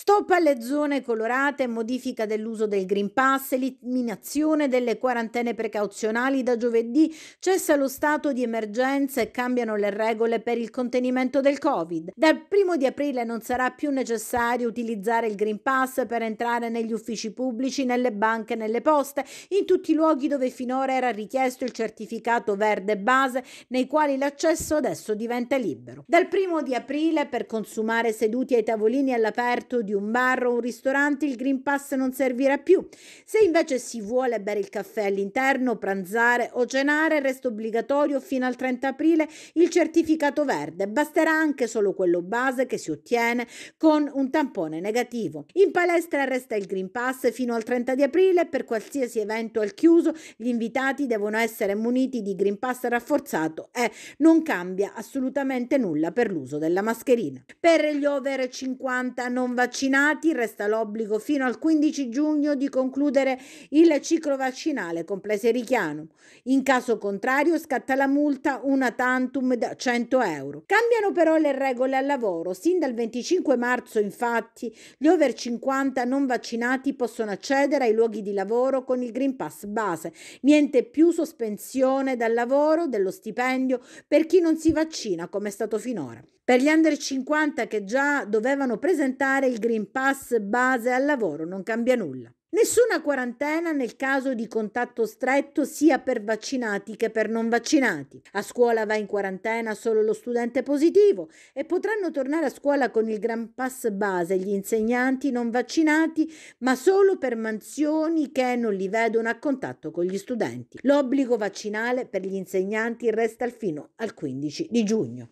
Stop alle zone colorate, modifica dell'uso del Green Pass, eliminazione delle quarantene precauzionali da giovedì, cessa lo stato di emergenza e cambiano le regole per il contenimento del Covid. Dal primo di aprile non sarà più necessario utilizzare il Green Pass per entrare negli uffici pubblici, nelle banche, nelle poste, in tutti i luoghi dove finora era richiesto il certificato verde base, nei quali l'accesso adesso diventa libero. Dal primo di aprile per consumare seduti ai tavolini all'aperto di un bar o un ristorante il Green Pass non servirà più. Se invece si vuole bere il caffè all'interno, pranzare o cenare, resta obbligatorio fino al 30 aprile il certificato verde. Basterà anche solo quello base che si ottiene con un tampone negativo. In palestra resta il Green Pass fino al 30 di aprile per qualsiasi evento al chiuso. Gli invitati devono essere muniti di Green Pass rafforzato e non cambia assolutamente nulla per l'uso della mascherina. Per gli over 50 non vaccinati vaccinati resta l'obbligo fino al 15 giugno di concludere il ciclo vaccinale con Pleserichianum. In caso contrario scatta la multa una tantum da 100 euro. Cambiano però le regole al lavoro. Sin dal 25 marzo infatti gli over 50 non vaccinati possono accedere ai luoghi di lavoro con il Green Pass base. Niente più sospensione dal lavoro, dello stipendio per chi non si vaccina come è stato finora. Per gli under 50 che già dovevano presentare il Green Green Pass base al lavoro non cambia nulla. Nessuna quarantena nel caso di contatto stretto sia per vaccinati che per non vaccinati. A scuola va in quarantena solo lo studente positivo e potranno tornare a scuola con il Gran Pass base gli insegnanti non vaccinati, ma solo per mansioni che non li vedono a contatto con gli studenti. L'obbligo vaccinale per gli insegnanti resta fino al 15 di giugno.